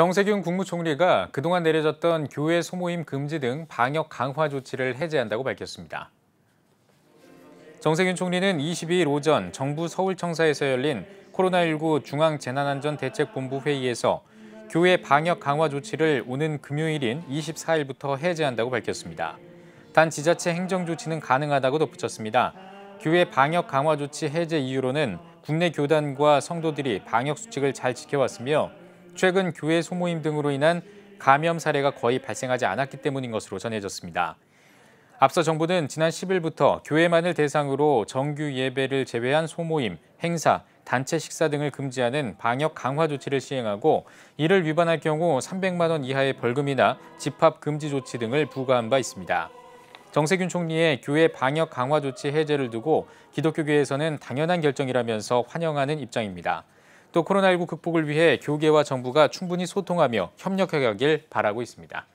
정세균 국무총리가 그동안 내려졌던 교회 소모임 금지 등 방역 강화 조치를 해제한다고 밝혔습니다. 정세균 총리는 22일 오전 정부 서울청사에서 열린 코로나19 중앙재난안전대책본부 회의에서 교회 방역 강화 조치를 오는 금요일인 24일부터 해제한다고 밝혔습니다. 단 지자체 행정 조치는 가능하다고 덧붙였습니다. 교회 방역 강화 조치 해제 이유로는 국내 교단과 성도들이 방역 수칙을 잘 지켜왔으며 최근 교회 소모임 등으로 인한 감염 사례가 거의 발생하지 않았기 때문인 것으로 전해졌습니다. 앞서 정부는 지난 10일부터 교회만을 대상으로 정규 예배를 제외한 소모임, 행사, 단체 식사 등을 금지하는 방역 강화 조치를 시행하고 이를 위반할 경우 300만 원 이하의 벌금이나 집합 금지 조치 등을 부과한 바 있습니다. 정세균 총리의 교회 방역 강화 조치 해제를 두고 기독교계에서는 당연한 결정이라면서 환영하는 입장입니다. 또 코로나19 극복을 위해 교계와 정부가 충분히 소통하며 협력해 가길 바라고 있습니다.